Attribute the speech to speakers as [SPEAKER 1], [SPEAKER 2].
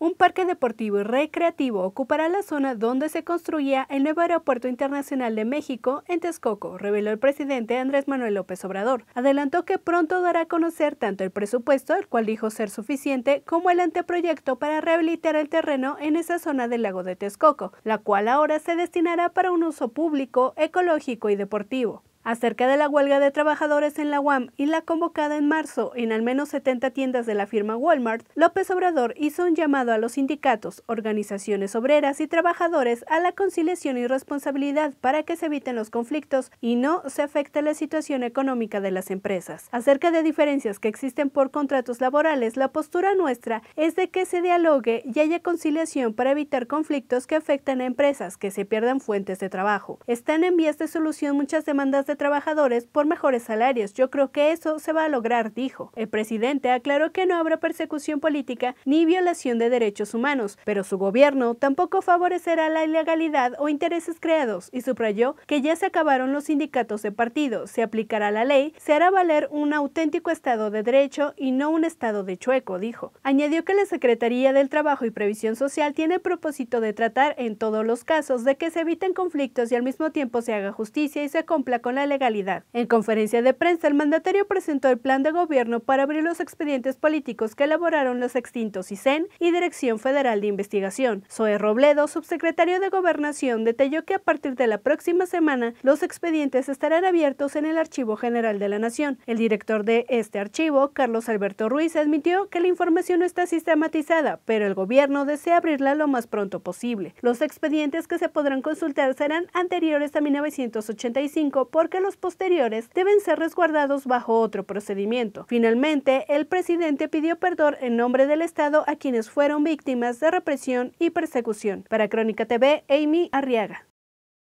[SPEAKER 1] Un parque deportivo y recreativo ocupará la zona donde se construía el nuevo Aeropuerto Internacional de México en Texcoco, reveló el presidente Andrés Manuel López Obrador. Adelantó que pronto dará a conocer tanto el presupuesto, el cual dijo ser suficiente, como el anteproyecto para rehabilitar el terreno en esa zona del lago de Texcoco, la cual ahora se destinará para un uso público, ecológico y deportivo acerca de la huelga de trabajadores en la UAM y la convocada en marzo en al menos 70 tiendas de la firma Walmart, López Obrador hizo un llamado a los sindicatos, organizaciones obreras y trabajadores a la conciliación y responsabilidad para que se eviten los conflictos y no se afecte la situación económica de las empresas. Acerca de diferencias que existen por contratos laborales, la postura nuestra es de que se dialogue y haya conciliación para evitar conflictos que afecten a empresas, que se pierdan fuentes de trabajo. Están en vías de solución muchas demandas de trabajadores por mejores salarios. Yo creo que eso se va a lograr, dijo. El presidente aclaró que no habrá persecución política ni violación de derechos humanos, pero su gobierno tampoco favorecerá la ilegalidad o intereses creados y subrayó que ya se acabaron los sindicatos de partidos, se aplicará la ley, se hará valer un auténtico Estado de Derecho y no un Estado de chueco, dijo. Añadió que la Secretaría del Trabajo y Previsión Social tiene el propósito de tratar en todos los casos de que se eviten conflictos y al mismo tiempo se haga justicia y se cumpla con la legalidad. En conferencia de prensa, el mandatario presentó el plan de gobierno para abrir los expedientes políticos que elaboraron los extintos ICEN y Dirección Federal de Investigación. Zoe Robledo, subsecretario de Gobernación, detalló que a partir de la próxima semana los expedientes estarán abiertos en el Archivo General de la Nación. El director de este archivo, Carlos Alberto Ruiz, admitió que la información no está sistematizada, pero el gobierno desea abrirla lo más pronto posible. Los expedientes que se podrán consultar serán anteriores a 1985 por que los posteriores deben ser resguardados bajo otro procedimiento. Finalmente, el presidente pidió perdón en nombre del Estado a quienes fueron víctimas de represión y persecución. Para Crónica TV, Amy Arriaga.